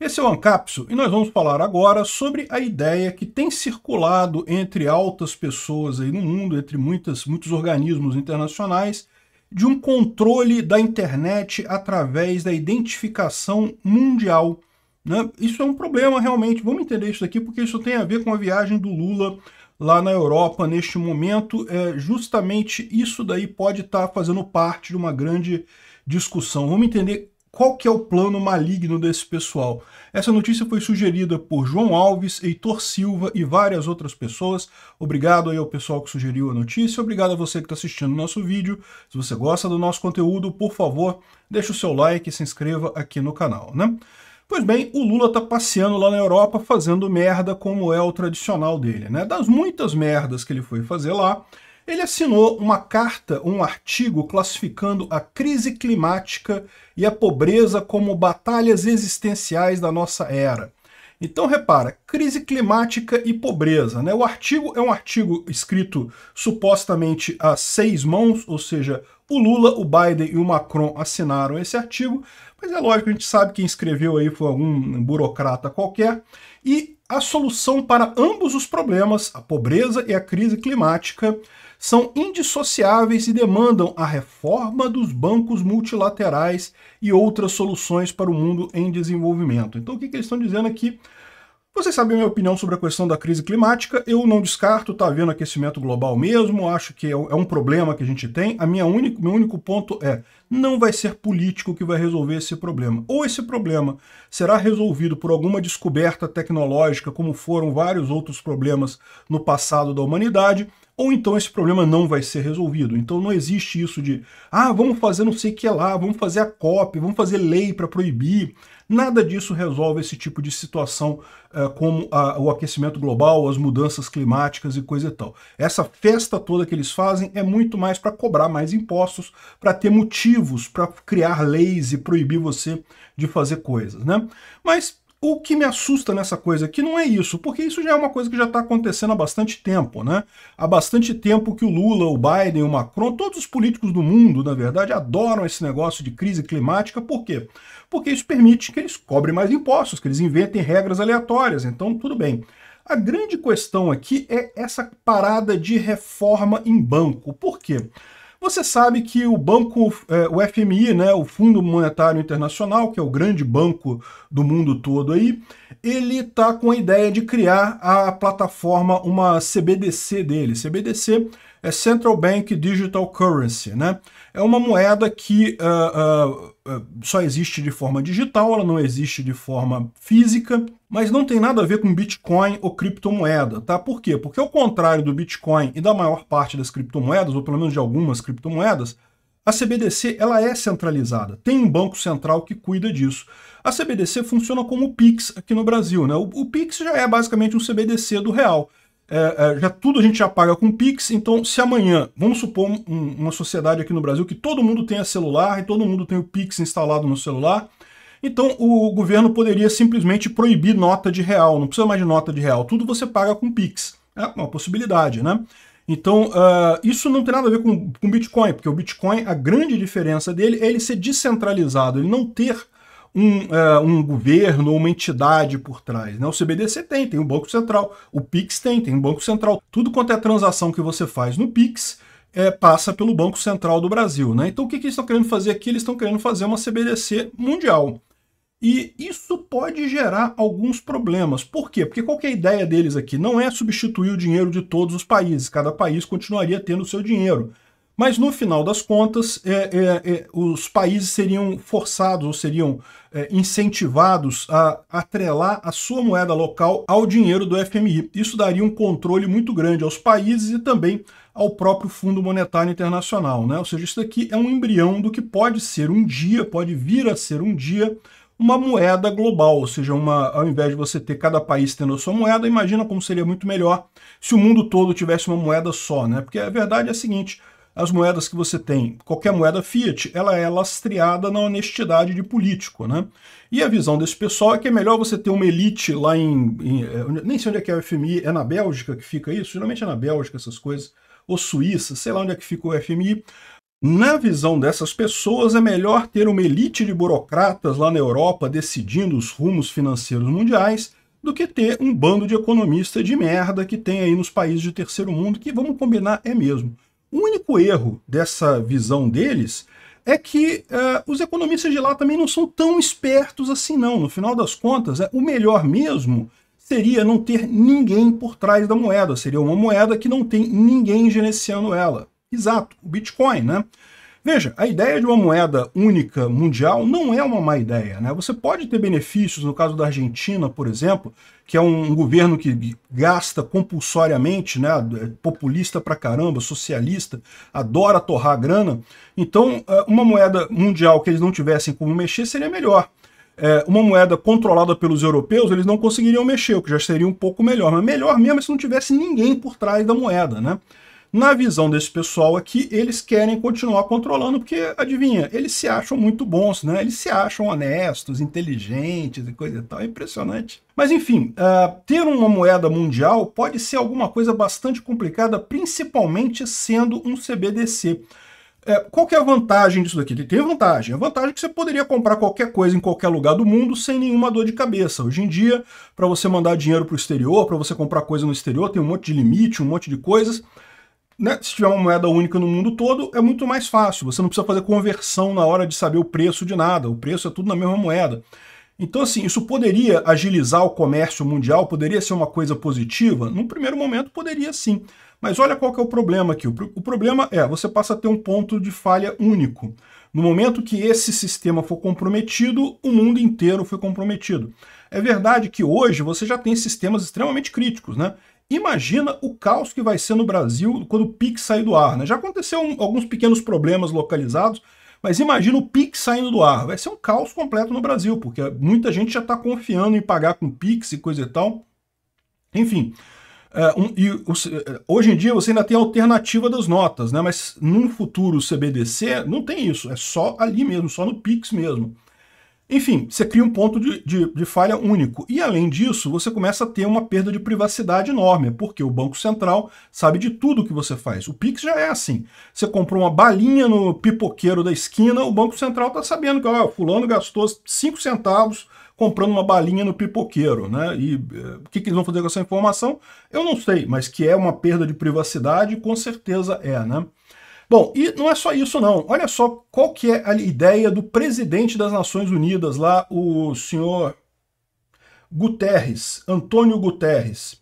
Esse é o Ancapso e nós vamos falar agora sobre a ideia que tem circulado entre altas pessoas aí no mundo, entre muitas, muitos organismos internacionais, de um controle da internet através da identificação mundial. Né? Isso é um problema realmente, vamos entender isso aqui porque isso tem a ver com a viagem do Lula lá na Europa neste momento. É, justamente isso daí pode estar tá fazendo parte de uma grande discussão. Vamos entender qual que é o plano maligno desse pessoal? Essa notícia foi sugerida por João Alves, Heitor Silva e várias outras pessoas. Obrigado aí ao pessoal que sugeriu a notícia, obrigado a você que está assistindo o nosso vídeo. Se você gosta do nosso conteúdo, por favor, deixe o seu like e se inscreva aqui no canal, né? Pois bem, o Lula está passeando lá na Europa fazendo merda como é o tradicional dele, né? Das muitas merdas que ele foi fazer lá, ele assinou uma carta, um artigo classificando a crise climática e a pobreza como batalhas existenciais da nossa era. Então repara, crise climática e pobreza. Né? O artigo é um artigo escrito supostamente a seis mãos, ou seja, o Lula, o Biden e o Macron assinaram esse artigo, mas é lógico, a gente sabe quem escreveu aí foi algum burocrata qualquer. E a solução para ambos os problemas, a pobreza e a crise climática, são indissociáveis e demandam a reforma dos bancos multilaterais e outras soluções para o mundo em desenvolvimento. Então, o que, que eles estão dizendo aqui? É vocês sabem minha opinião sobre a questão da crise climática. Eu não descarto, tá havendo aquecimento global mesmo, acho que é um é problema que a gente tem. A minha única, meu único ponto é, não vai ser político que vai resolver esse problema. Ou esse problema será resolvido por alguma descoberta tecnológica, como foram vários outros problemas no passado da humanidade, ou então esse problema não vai ser resolvido. Então não existe isso de, ah, vamos fazer não sei o que lá, vamos fazer a COP, vamos fazer lei para proibir. Nada disso resolve esse tipo de situação eh, como o aquecimento global, as mudanças climáticas e coisa e tal. Essa festa toda que eles fazem é muito mais para cobrar mais impostos, para ter motivos, para criar leis e proibir você de fazer coisas, né? Mas o que me assusta nessa coisa aqui não é isso, porque isso já é uma coisa que já está acontecendo há bastante tempo, né? Há bastante tempo que o Lula, o Biden, o Macron, todos os políticos do mundo, na verdade, adoram esse negócio de crise climática, por quê? Porque isso permite que eles cobrem mais impostos, que eles inventem regras aleatórias, então tudo bem. A grande questão aqui é essa parada de reforma em banco. Por quê? Você sabe que o banco, eh, o FMI, né, o Fundo Monetário Internacional, que é o grande banco do mundo todo aí, ele está com a ideia de criar a plataforma, uma CBDC dele. CBDC é Central Bank Digital Currency. Né? É uma moeda que uh, uh, só existe de forma digital, ela não existe de forma física, mas não tem nada a ver com Bitcoin ou criptomoeda, tá? Por quê? Porque ao contrário do Bitcoin e da maior parte das criptomoedas, ou pelo menos de algumas criptomoedas, a CBDC ela é centralizada, tem um banco central que cuida disso. A CBDC funciona como o Pix aqui no Brasil, né? O, o Pix já é basicamente um CBDC do real. É, é, já tudo a gente já paga com Pix, então se amanhã, vamos supor um, uma sociedade aqui no Brasil que todo mundo tenha celular e todo mundo tem o Pix instalado no celular, então o governo poderia simplesmente proibir nota de real, não precisa mais de nota de real, tudo você paga com Pix. É uma possibilidade, né? Então, uh, isso não tem nada a ver com, o Bitcoin, porque o Bitcoin, a grande diferença dele é ele ser descentralizado, ele não ter um, uh, um governo ou uma entidade por trás. Né? O CBDC tem, tem o um Banco Central. O Pix tem, tem o um Banco Central. Tudo quanto é transação que você faz no Pix é, passa pelo Banco Central do Brasil. Né? Então o que, que eles estão querendo fazer aqui? Eles estão querendo fazer uma CBDC mundial. E isso pode gerar alguns problemas. Por quê? Porque qual é a ideia deles aqui? Não é substituir o dinheiro de todos os países. Cada país continuaria tendo o seu dinheiro. Mas no final das contas, é, é, é, os países seriam forçados ou seriam é, incentivados a atrelar a sua moeda local ao dinheiro do FMI. Isso daria um controle muito grande aos países e também ao próprio Fundo Monetário Internacional. Né? Ou seja, isso aqui é um embrião do que pode ser um dia, pode vir a ser um dia, uma moeda global, ou seja, uma, ao invés de você ter cada país tendo a sua moeda, imagina como seria muito melhor se o mundo todo tivesse uma moeda só, né? Porque a verdade é a seguinte, as moedas que você tem, qualquer moeda fiat, ela é lastreada na honestidade de político, né? E a visão desse pessoal é que é melhor você ter uma elite lá em, em eh, nem sei onde é que é o FMI, é na Bélgica que fica isso? Geralmente é na Bélgica essas coisas, ou Suíça, sei lá onde é que fica o FMI. Na visão dessas pessoas, é melhor ter uma elite de burocratas lá na Europa decidindo os rumos financeiros mundiais do que ter um bando de economistas de merda que tem aí nos países de terceiro mundo, que vamos combinar é mesmo. O único erro dessa visão deles é que uh, os economistas de lá também não são tão espertos assim não. No final das contas, é, o melhor mesmo seria não ter ninguém por trás da moeda, seria uma moeda que não tem ninguém gerenciando ela. Exato, o Bitcoin, né? Veja, a ideia de uma moeda única mundial não é uma má ideia. Né? Você pode ter benefícios, no caso da Argentina, por exemplo, que é um governo que gasta compulsoriamente, né, é populista pra caramba, socialista, adora torrar grana. Então, é, uma moeda mundial que eles não tivessem como mexer seria melhor. É, uma moeda controlada pelos europeus, eles não conseguiriam mexer, o que já seria um pouco melhor. Mas melhor mesmo se não tivesse ninguém por trás da moeda, né? Na visão desse pessoal aqui, eles querem continuar controlando, porque, adivinha, eles se acham muito bons, né? Eles se acham honestos, inteligentes e coisa e tal. É impressionante. Mas enfim, uh, ter uma moeda mundial pode ser alguma coisa bastante complicada, principalmente sendo um CBDC. É, qual que é a vantagem disso daqui? Tem vantagem. A vantagem é que você poderia comprar qualquer coisa em qualquer lugar do mundo sem nenhuma dor de cabeça. Hoje em dia, para você mandar dinheiro para o exterior, para você comprar coisa no exterior, tem um monte de limite, um monte de coisas né, se tiver uma moeda única no mundo todo, é muito mais fácil. Você não precisa fazer conversão na hora de saber o preço de nada. O preço é tudo na mesma moeda. Então, assim, isso poderia agilizar o comércio mundial? Poderia ser uma coisa positiva? Num primeiro momento, poderia sim. Mas olha qual que é o problema aqui. O problema é, você passa a ter um ponto de falha único. No momento que esse sistema for comprometido, o mundo inteiro foi comprometido. É verdade que hoje você já tem sistemas extremamente críticos, né? Imagina o caos que vai ser no Brasil quando o Pix sair do ar. Né? Já aconteceu um, alguns pequenos problemas localizados, mas imagina o Pix saindo do ar. Vai ser um caos completo no Brasil, porque muita gente já está confiando em pagar com Pix e coisa e tal. Enfim, é, um, e, é, hoje em dia você ainda tem a alternativa das notas, né? mas num futuro CBDC não tem isso, é só ali mesmo, só no Pix mesmo. Enfim, você cria um ponto de, de, de, falha único. E além disso, você começa a ter uma perda de privacidade enorme, porque o Banco Central sabe de tudo que você faz. O Pix já é assim. Você comprou uma balinha no pipoqueiro da esquina, o Banco Central está sabendo que, ó, fulano gastou 5 centavos comprando uma balinha no pipoqueiro, né? E eh, o que, que eles vão fazer com essa informação? Eu não sei, mas que é uma perda de privacidade, com certeza é, né? Bom, e não é só isso não. Olha só qual que é a ideia do presidente das Nações Unidas lá, o senhor Guterres, Antônio Guterres.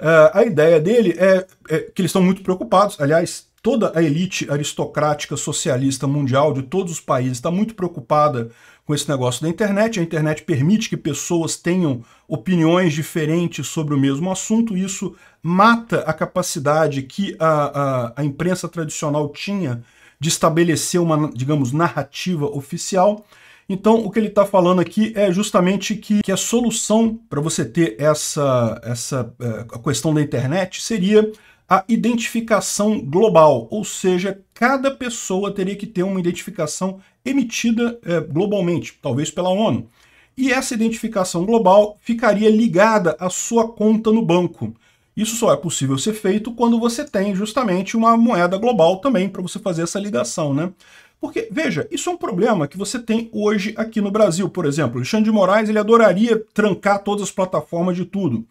Uh, a ideia dele é, é que eles estão muito preocupados, aliás, Toda a elite aristocrática socialista mundial de todos os países está muito preocupada com esse negócio da internet. A internet permite que pessoas tenham opiniões diferentes sobre o mesmo assunto. Isso mata a capacidade que a, a, a imprensa tradicional tinha de estabelecer uma, digamos, narrativa oficial. Então, o que ele está falando aqui é justamente que, que a solução para você ter essa, essa eh, a questão da internet seria a identificação global, ou seja, cada pessoa teria que ter uma identificação emitida é, globalmente, talvez pela ONU. E essa identificação global ficaria ligada à sua conta no banco. Isso só é possível ser feito quando você tem justamente uma moeda global também para você fazer essa ligação, né? Porque, veja, isso é um problema que você tem hoje aqui no Brasil, por exemplo. Alexandre de Moraes, ele adoraria trancar todas as plataformas de tudo.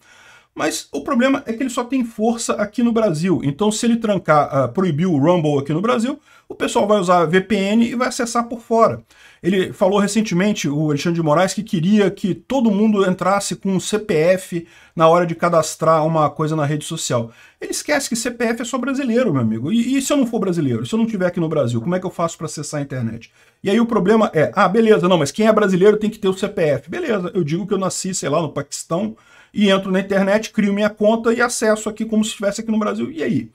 Mas o problema é que ele só tem força aqui no Brasil. Então, se ele trancar, uh, proibir o Rumble aqui no Brasil, o pessoal vai usar VPN e vai acessar por fora. Ele falou recentemente, o Alexandre de Moraes, que queria que todo mundo entrasse com o CPF na hora de cadastrar uma coisa na rede social. Ele esquece que CPF é só brasileiro, meu amigo. E, e se eu não for brasileiro? Se eu não estiver aqui no Brasil, como é que eu faço para acessar a internet? E aí o problema é, ah, beleza, não, mas quem é brasileiro tem que ter o CPF. Beleza, eu digo que eu nasci, sei lá, no Paquistão, e entro na internet, crio minha conta e acesso aqui como se estivesse aqui no Brasil. E aí?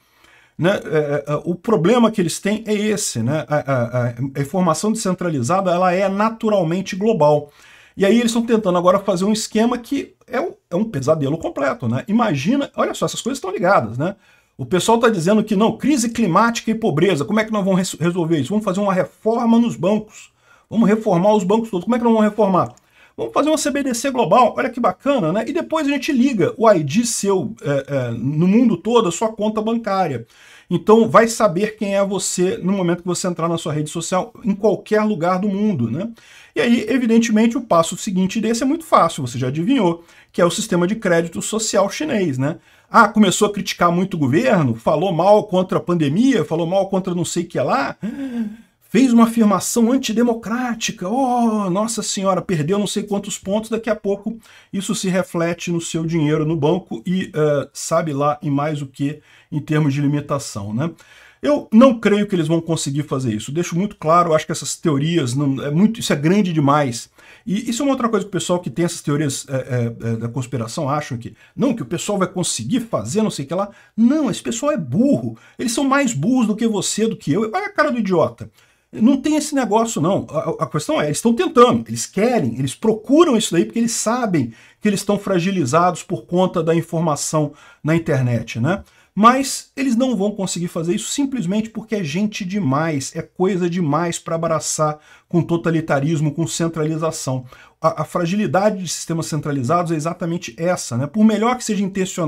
Né? É, é, é, o problema que eles têm é esse, né? A, a, a informação descentralizada ela é naturalmente global. E aí eles estão tentando agora fazer um esquema que é um, é um pesadelo completo, né? Imagina, olha só, essas coisas estão ligadas, né? O pessoal está dizendo que não, crise climática e pobreza, como é que nós vamos resolver isso? Vamos fazer uma reforma nos bancos. Vamos reformar os bancos todos. Como é que nós vamos reformar? Vamos fazer uma CBDC global, olha que bacana, né? E depois a gente liga o ID seu é, é, no mundo todo, a sua conta bancária. Então vai saber quem é você no momento que você entrar na sua rede social em qualquer lugar do mundo, né? E aí, evidentemente, o passo seguinte desse é muito fácil, você já adivinhou, que é o sistema de crédito social chinês, né? Ah, começou a criticar muito o governo, falou mal contra a pandemia, falou mal contra não sei o que lá fez uma afirmação antidemocrática. Oh, Nossa Senhora, perdeu não sei quantos pontos. Daqui a pouco isso se reflete no seu dinheiro no banco e uh, sabe lá e mais o que em termos de limitação, né? Eu não creio que eles vão conseguir fazer isso. Deixo muito claro, acho que essas teorias, não, é muito, isso é grande demais. E isso é uma outra coisa que o pessoal que tem essas teorias é, é, da conspiração acham que não, que o pessoal vai conseguir fazer não sei o que lá. Não, esse pessoal é burro. Eles são mais burros do que você, do que eu. Olha a cara do idiota. Não tem esse negócio, não. A, a questão é, eles estão tentando, eles querem, eles procuram isso daí porque eles sabem que eles estão fragilizados por conta da informação na internet, né? Mas eles não vão conseguir fazer isso simplesmente porque é gente demais, é coisa demais para abraçar com totalitarismo, com centralização. A, a, fragilidade de sistemas centralizados é exatamente essa. Né? Por melhor que seja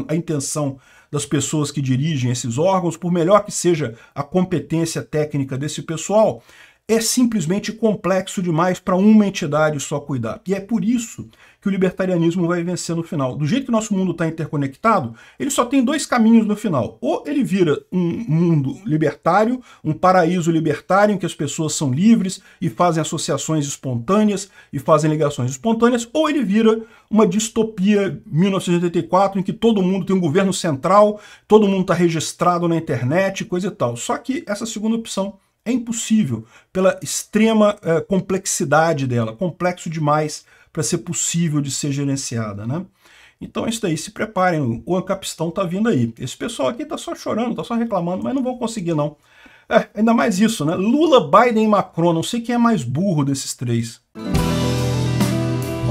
a intenção das pessoas que dirigem esses órgãos, por melhor que seja a competência técnica desse pessoal, é simplesmente complexo demais para uma entidade só cuidar. E é por isso que o libertarianismo vai vencer no final. Do jeito que o nosso mundo está interconectado, ele só tem dois caminhos no final. Ou ele vira um mundo libertário, um paraíso libertário em que as pessoas são livres e fazem associações espontâneas e fazem ligações espontâneas, ou ele vira uma distopia 1984 em que todo mundo tem um governo central, todo mundo está registrado na internet, coisa e tal. Só que essa segunda opção é impossível, pela extrema é, complexidade dela, complexo demais para ser possível de ser gerenciada, né? Então é isso daí, se preparem, o Ancapistão tá vindo aí. Esse pessoal aqui tá só chorando, tá só reclamando, mas não vão conseguir não. É, ainda mais isso, né? Lula, Biden e Macron, não sei quem é mais burro desses três.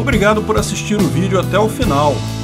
Obrigado por assistir o vídeo até o final.